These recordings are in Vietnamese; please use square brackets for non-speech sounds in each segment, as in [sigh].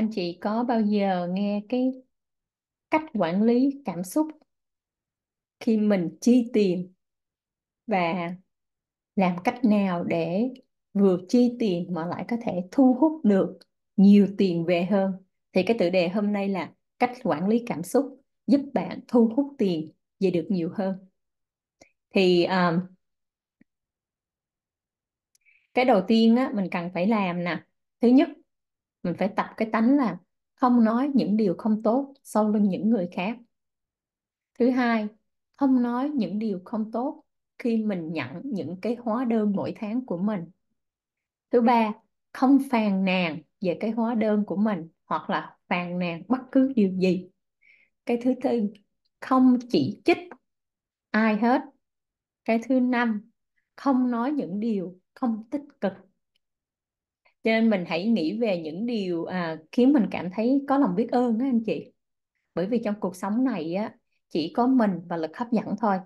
anh chị có bao giờ nghe cái cách quản lý cảm xúc khi mình chi tiền và làm cách nào để vừa chi tiền mà lại có thể thu hút được nhiều tiền về hơn thì cái tự đề hôm nay là cách quản lý cảm xúc giúp bạn thu hút tiền về được nhiều hơn thì um, cái đầu tiên á, mình cần phải làm nè thứ nhất mình phải tập cái tánh là không nói những điều không tốt sau lưng những người khác thứ hai không nói những điều không tốt khi mình nhận những cái hóa đơn mỗi tháng của mình thứ ba không phàn nàn về cái hóa đơn của mình hoặc là phàn nàn bất cứ điều gì cái thứ tư không chỉ trích ai hết cái thứ năm không nói những điều không tích cực cho nên mình hãy nghĩ về những điều à, khiến mình cảm thấy có lòng biết ơn đó anh chị bởi vì trong cuộc sống này á chỉ có mình và lực hấp dẫn thôi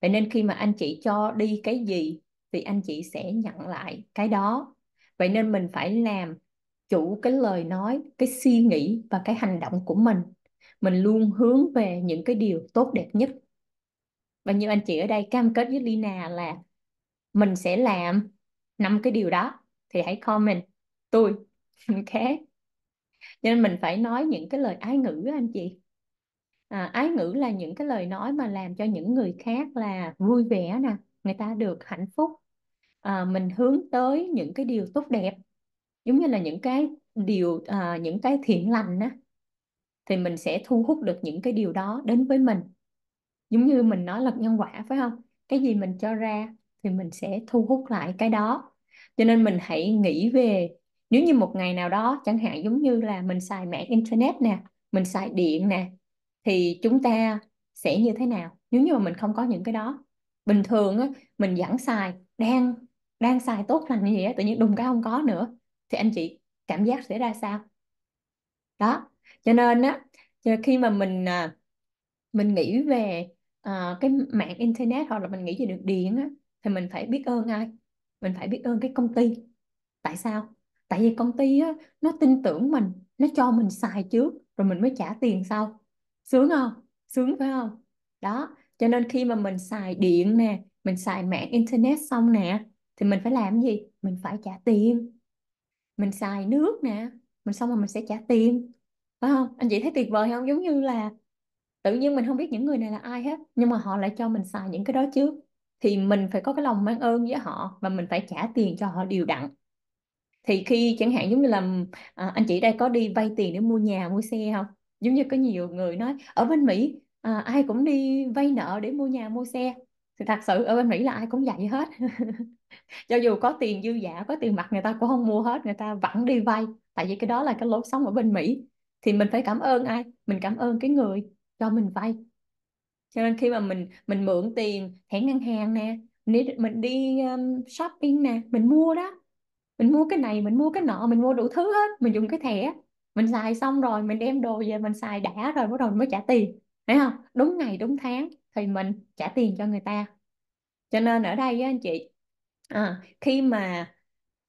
vậy nên khi mà anh chị cho đi cái gì thì anh chị sẽ nhận lại cái đó vậy nên mình phải làm chủ cái lời nói cái suy nghĩ và cái hành động của mình mình luôn hướng về những cái điều tốt đẹp nhất và như anh chị ở đây cam kết với Lina là mình sẽ làm năm cái điều đó thì hãy comment tôi người [laughs] nên mình phải nói những cái lời ái ngữ anh chị à, ái ngữ là những cái lời nói mà làm cho những người khác là vui vẻ nè người ta được hạnh phúc à, mình hướng tới những cái điều tốt đẹp giống như là những cái điều à, những cái thiện lành á thì mình sẽ thu hút được những cái điều đó đến với mình giống như mình nói luật nhân quả phải không cái gì mình cho ra thì mình sẽ thu hút lại cái đó cho nên mình hãy nghĩ về nếu như một ngày nào đó chẳng hạn giống như là mình xài mạng internet nè mình xài điện nè thì chúng ta sẽ như thế nào nếu như mà mình không có những cái đó bình thường á, mình vẫn xài đang đang xài tốt lành như vậy tự nhiên đùng cái không có nữa thì anh chị cảm giác sẽ ra sao đó cho nên á khi mà mình à, mình nghĩ về uh, cái mạng internet hoặc là mình nghĩ về được điện á, thì mình phải biết ơn ai mình phải biết ơn cái công ty tại sao tại vì công ty á, nó tin tưởng mình nó cho mình xài trước rồi mình mới trả tiền sau sướng không sướng phải không đó cho nên khi mà mình xài điện nè mình xài mạng internet xong nè thì mình phải làm gì mình phải trả tiền mình xài nước nè mình xong rồi mình sẽ trả tiền phải không anh chị thấy tuyệt vời không giống như là tự nhiên mình không biết những người này là ai hết nhưng mà họ lại cho mình xài những cái đó trước thì mình phải có cái lòng mang ơn với họ và mình phải trả tiền cho họ đều đặn thì khi chẳng hạn giống như là à, anh chị đây có đi vay tiền để mua nhà mua xe không giống như có nhiều người nói ở bên Mỹ à, ai cũng đi vay nợ để mua nhà mua xe thì thật sự ở bên Mỹ là ai cũng vậy hết [laughs] cho dù có tiền dư giả có tiền mặt người ta cũng không mua hết người ta vẫn đi vay tại vì cái đó là cái lối sống ở bên Mỹ thì mình phải cảm ơn ai mình cảm ơn cái người cho mình vay cho nên khi mà mình mình mượn tiền thẻ ngân hàng nè mình đi, mình đi um, shopping nè mình mua đó mình mua cái này mình mua cái nọ mình mua đủ thứ hết mình dùng cái thẻ mình xài xong rồi mình đem đồ về mình xài đã rồi bắt đầu mình mới trả tiền thấy không đúng ngày đúng tháng thì mình trả tiền cho người ta cho nên ở đây á, anh chị à, khi mà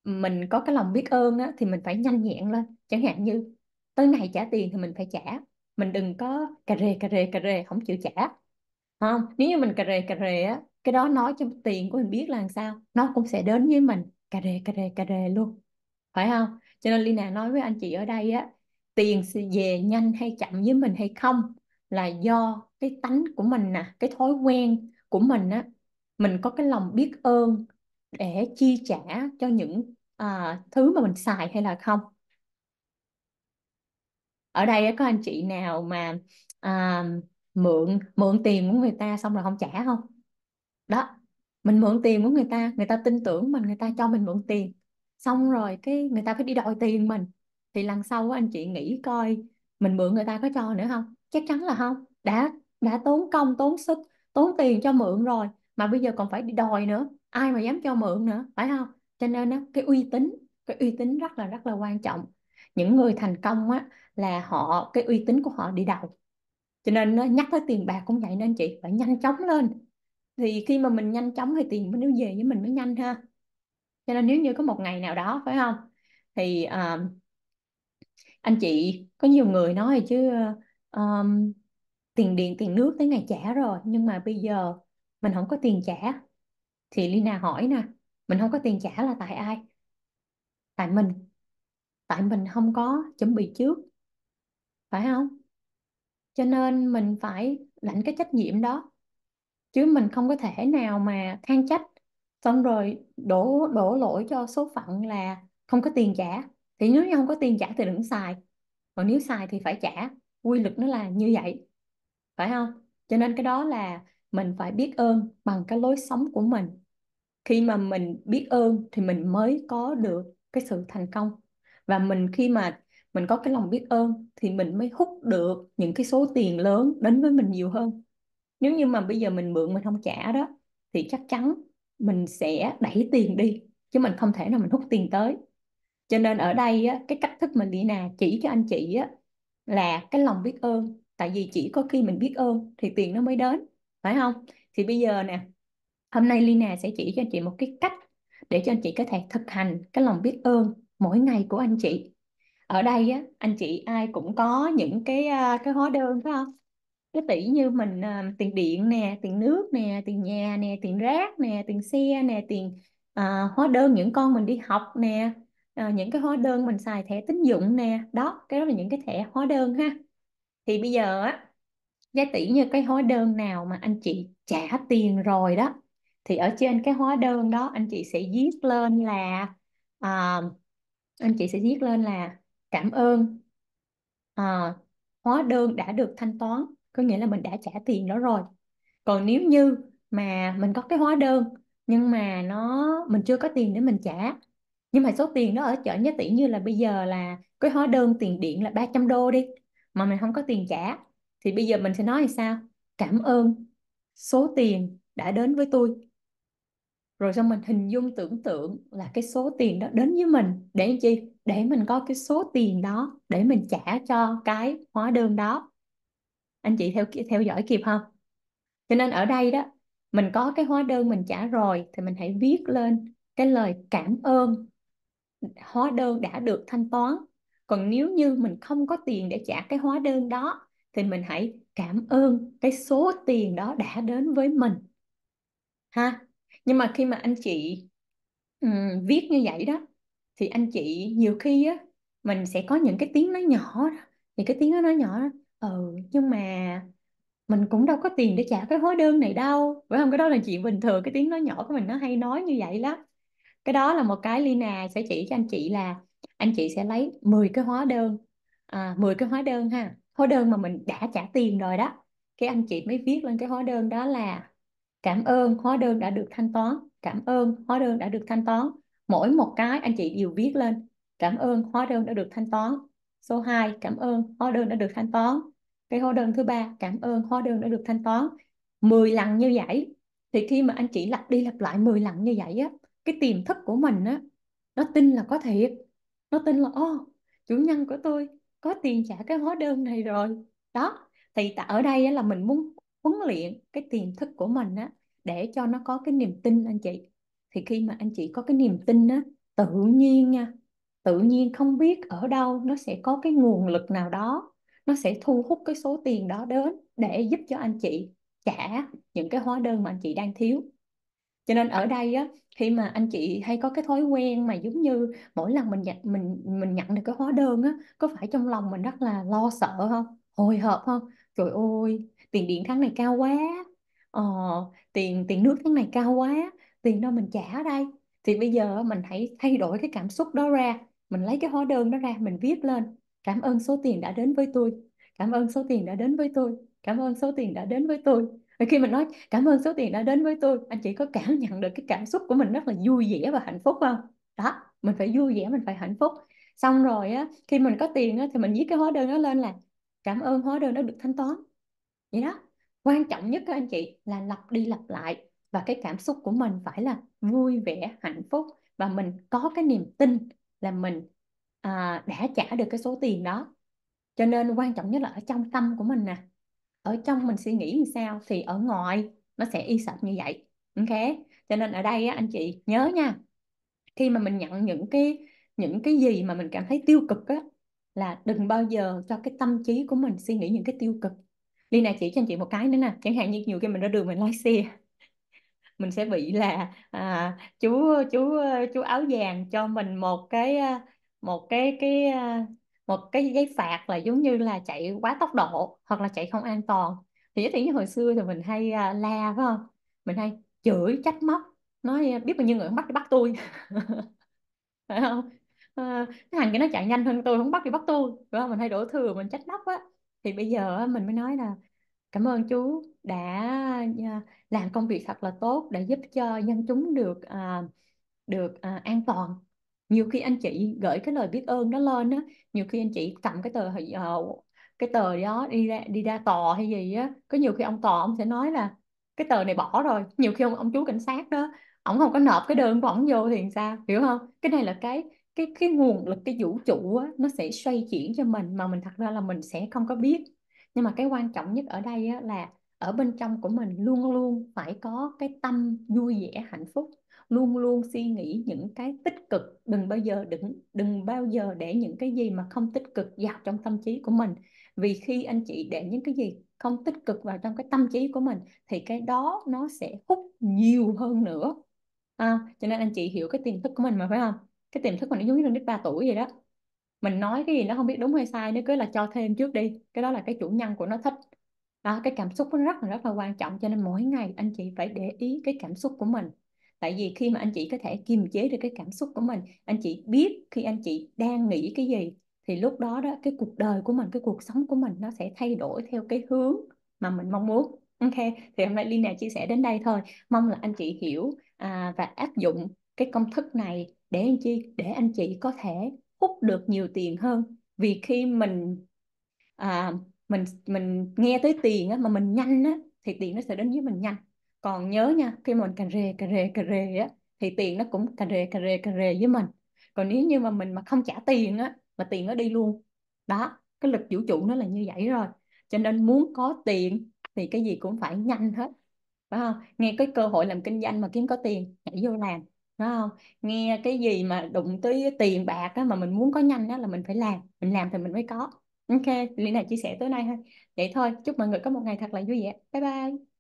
mình có cái lòng biết ơn á, thì mình phải nhanh nhẹn lên chẳng hạn như tới ngày trả tiền thì mình phải trả mình đừng có cà rề cà rề cà rề không chịu trả không nếu như mình cà rề cà rề á cái đó nói cho tiền của mình biết là làm sao nó cũng sẽ đến với mình cà rề cà rề cà rề luôn phải không cho nên Lina nói với anh chị ở đây á tiền về nhanh hay chậm với mình hay không là do cái tánh của mình nè à, cái thói quen của mình á mình có cái lòng biết ơn để chi trả cho những à, thứ mà mình xài hay là không ở đây có anh chị nào mà à, mượn mượn tiền của người ta xong rồi không trả không đó mình mượn tiền của người ta người ta tin tưởng mình người ta cho mình mượn tiền xong rồi cái người ta phải đi đòi tiền mình thì lần sau anh chị nghĩ coi mình mượn người ta có cho nữa không chắc chắn là không đã đã tốn công tốn sức tốn tiền cho mượn rồi mà bây giờ còn phải đi đòi nữa ai mà dám cho mượn nữa phải không cho nên đó, cái uy tín cái uy tín rất là rất là quan trọng những người thành công á là họ cái uy tín của họ đi đầu cho nên nhắc tới tiền bạc cũng vậy nên chị phải nhanh chóng lên thì khi mà mình nhanh chóng thì tiền mới nó về với mình mới nhanh ha cho nên nếu như có một ngày nào đó phải không thì uh, anh chị có nhiều người nói chứ uh, tiền điện tiền nước tới ngày trả rồi nhưng mà bây giờ mình không có tiền trả thì Lina hỏi nè mình không có tiền trả là tại ai tại mình tại mình không có chuẩn bị trước phải không cho nên mình phải lãnh cái trách nhiệm đó chứ mình không có thể nào mà than trách xong rồi đổ đổ lỗi cho số phận là không có tiền trả thì nếu như không có tiền trả thì đừng xài còn nếu xài thì phải trả quy luật nó là như vậy phải không cho nên cái đó là mình phải biết ơn bằng cái lối sống của mình khi mà mình biết ơn thì mình mới có được cái sự thành công và mình khi mà mình có cái lòng biết ơn thì mình mới hút được những cái số tiền lớn đến với mình nhiều hơn nếu như mà bây giờ mình mượn mình không trả đó thì chắc chắn mình sẽ đẩy tiền đi chứ mình không thể nào mình hút tiền tới cho nên ở đây á, cái cách thức mình đi nà chỉ cho anh chị á, là cái lòng biết ơn tại vì chỉ có khi mình biết ơn thì tiền nó mới đến phải không thì bây giờ nè hôm nay Lina sẽ chỉ cho anh chị một cái cách để cho anh chị có thể thực hành cái lòng biết ơn mỗi ngày của anh chị ở đây á anh chị ai cũng có những cái cái hóa đơn phải không cái tỷ như mình uh, tiền điện nè tiền nước nè tiền nhà nè tiền rác nè tiền xe nè tiền uh, hóa đơn những con mình đi học nè uh, những cái hóa đơn mình xài thẻ tín dụng nè đó cái đó là những cái thẻ hóa đơn ha thì bây giờ á giá tỷ như cái hóa đơn nào mà anh chị trả tiền rồi đó thì ở trên cái hóa đơn đó anh chị sẽ viết lên là uh, anh chị sẽ viết lên là cảm ơn à, hóa đơn đã được thanh toán có nghĩa là mình đã trả tiền đó rồi còn nếu như mà mình có cái hóa đơn nhưng mà nó mình chưa có tiền để mình trả nhưng mà số tiền đó ở chợ nhất tỷ như là bây giờ là cái hóa đơn tiền điện là 300 đô đi mà mình không có tiền trả thì bây giờ mình sẽ nói là sao cảm ơn số tiền đã đến với tôi rồi xong mình hình dung tưởng tượng là cái số tiền đó đến với mình để làm chi để mình có cái số tiền đó để mình trả cho cái hóa đơn đó anh chị theo theo dõi kịp không cho nên ở đây đó mình có cái hóa đơn mình trả rồi thì mình hãy viết lên cái lời cảm ơn hóa đơn đã được thanh toán còn nếu như mình không có tiền để trả cái hóa đơn đó thì mình hãy cảm ơn cái số tiền đó đã đến với mình ha nhưng mà khi mà anh chị um, viết như vậy đó thì anh chị nhiều khi á mình sẽ có những cái tiếng nói nhỏ đó những cái tiếng nói nhỏ đó ừ nhưng mà mình cũng đâu có tiền để trả cái hóa đơn này đâu phải không cái đó là chuyện bình thường cái tiếng nói nhỏ của mình nó hay nói như vậy lắm cái đó là một cái Lina sẽ chỉ cho anh chị là anh chị sẽ lấy 10 cái hóa đơn à, 10 cái hóa đơn ha hóa đơn mà mình đã trả tiền rồi đó cái anh chị mới viết lên cái hóa đơn đó là cảm ơn hóa đơn đã được thanh toán cảm ơn hóa đơn đã được thanh toán mỗi một cái anh chị đều viết lên cảm ơn hóa đơn đã được thanh toán số 2 cảm ơn hóa đơn đã được thanh toán cái hóa đơn thứ ba cảm ơn hóa đơn đã được thanh toán 10 lần như vậy thì khi mà anh chị lặp đi lặp lại 10 lần như vậy á cái tiềm thức của mình á nó tin là có thiệt nó tin là ô chủ nhân của tôi có tiền trả cái hóa đơn này rồi đó thì ở đây là mình muốn huấn luyện cái tiềm thức của mình á để cho nó có cái niềm tin anh chị thì khi mà anh chị có cái niềm tin á tự nhiên nha tự nhiên không biết ở đâu nó sẽ có cái nguồn lực nào đó nó sẽ thu hút cái số tiền đó đến để giúp cho anh chị trả những cái hóa đơn mà anh chị đang thiếu cho nên ở đây á khi mà anh chị hay có cái thói quen mà giống như mỗi lần mình nhận mình mình nhận được cái hóa đơn á có phải trong lòng mình rất là lo sợ không hồi hộp không trời ơi tiền điện tháng này cao quá ờ, tiền tiền nước tháng này cao quá tiền đâu mình trả đây thì bây giờ mình hãy thay đổi cái cảm xúc đó ra mình lấy cái hóa đơn đó ra mình viết lên cảm ơn số tiền đã đến với tôi cảm ơn số tiền đã đến với tôi cảm ơn số tiền đã đến với tôi và khi mình nói cảm ơn số tiền đã đến với tôi anh chị có cảm nhận được cái cảm xúc của mình rất là vui vẻ và hạnh phúc không đó mình phải vui vẻ mình phải hạnh phúc xong rồi á khi mình có tiền á thì mình viết cái hóa đơn đó lên là cảm ơn hóa đơn đó được thanh toán vậy đó quan trọng nhất các anh chị là lặp đi lặp lại và cái cảm xúc của mình phải là vui vẻ hạnh phúc và mình có cái niềm tin là mình à, đã trả được cái số tiền đó cho nên quan trọng nhất là ở trong tâm của mình nè ở trong mình suy nghĩ như sao thì ở ngoài nó sẽ y sạch như vậy ok cho nên ở đây anh chị nhớ nha khi mà mình nhận những cái những cái gì mà mình cảm thấy tiêu cực á là đừng bao giờ cho cái tâm trí của mình suy nghĩ những cái tiêu cực Ly này chỉ cho anh chị một cái nữa nè chẳng hạn như nhiều khi mình ra đường mình lái xe mình sẽ bị là à, chú chú chú áo vàng cho mình một cái à, một cái cái à, một cái giấy phạt là giống như là chạy quá tốc độ hoặc là chạy không an toàn thì giống như hồi xưa thì mình hay à, la phải không mình hay chửi trách móc nói biết bao nhiêu người không bắt thì bắt tôi [laughs] phải không à, cái thằng kia nó chạy nhanh hơn tôi không bắt thì bắt tôi phải không mình hay đổ thừa mình trách móc á thì bây giờ mình mới nói là cảm ơn chú đã à, làm công việc thật là tốt để giúp cho dân chúng được à, được à, an toàn nhiều khi anh chị gửi cái lời biết ơn đó lên á nhiều khi anh chị cầm cái tờ ờ, cái tờ đó đi ra đi ra tò hay gì á có nhiều khi ông tò ông sẽ nói là cái tờ này bỏ rồi nhiều khi ông ông chú cảnh sát đó ông không có nộp cái đơn của ông vô thì sao hiểu không cái này là cái cái cái nguồn lực cái vũ trụ á, nó sẽ xoay chuyển cho mình mà mình thật ra là mình sẽ không có biết nhưng mà cái quan trọng nhất ở đây á, là ở bên trong của mình luôn luôn phải có cái tâm vui vẻ hạnh phúc luôn luôn suy nghĩ những cái tích cực đừng bao giờ đừng đừng bao giờ để những cái gì mà không tích cực vào trong tâm trí của mình vì khi anh chị để những cái gì không tích cực vào trong cái tâm trí của mình thì cái đó nó sẽ hút nhiều hơn nữa à, cho nên anh chị hiểu cái tiềm thức của mình mà phải không cái tiềm thức mà nó giống như đứa ba tuổi vậy đó mình nói cái gì nó không biết đúng hay sai nữa cứ là cho thêm trước đi cái đó là cái chủ nhân của nó thích đó cái cảm xúc nó rất là rất là quan trọng cho nên mỗi ngày anh chị phải để ý cái cảm xúc của mình tại vì khi mà anh chị có thể kiềm chế được cái cảm xúc của mình anh chị biết khi anh chị đang nghĩ cái gì thì lúc đó đó cái cuộc đời của mình cái cuộc sống của mình nó sẽ thay đổi theo cái hướng mà mình mong muốn ok thì hôm nay Lina chia sẻ đến đây thôi mong là anh chị hiểu à, và áp dụng cái công thức này để anh chị để anh chị có thể hút được nhiều tiền hơn vì khi mình à, mình mình nghe tới tiền á, mà mình nhanh á, thì tiền nó sẽ đến với mình nhanh còn nhớ nha khi mà mình cà rề cà rề cà rề á, thì tiền nó cũng cà rề cà rề cà rề với mình còn nếu như mà mình mà không trả tiền á mà tiền nó đi luôn đó cái lực vũ trụ nó là như vậy rồi cho nên muốn có tiền thì cái gì cũng phải nhanh hết phải không nghe cái cơ hội làm kinh doanh mà kiếm có tiền nhảy vô làm Đúng không? Nghe cái gì mà đụng tới tiền bạc á, mà mình muốn có nhanh đó là mình phải làm, mình làm thì mình mới có. Ok, Liên này chia sẻ tối nay thôi. Vậy thôi, chúc mọi người có một ngày thật là vui vẻ. Bye bye.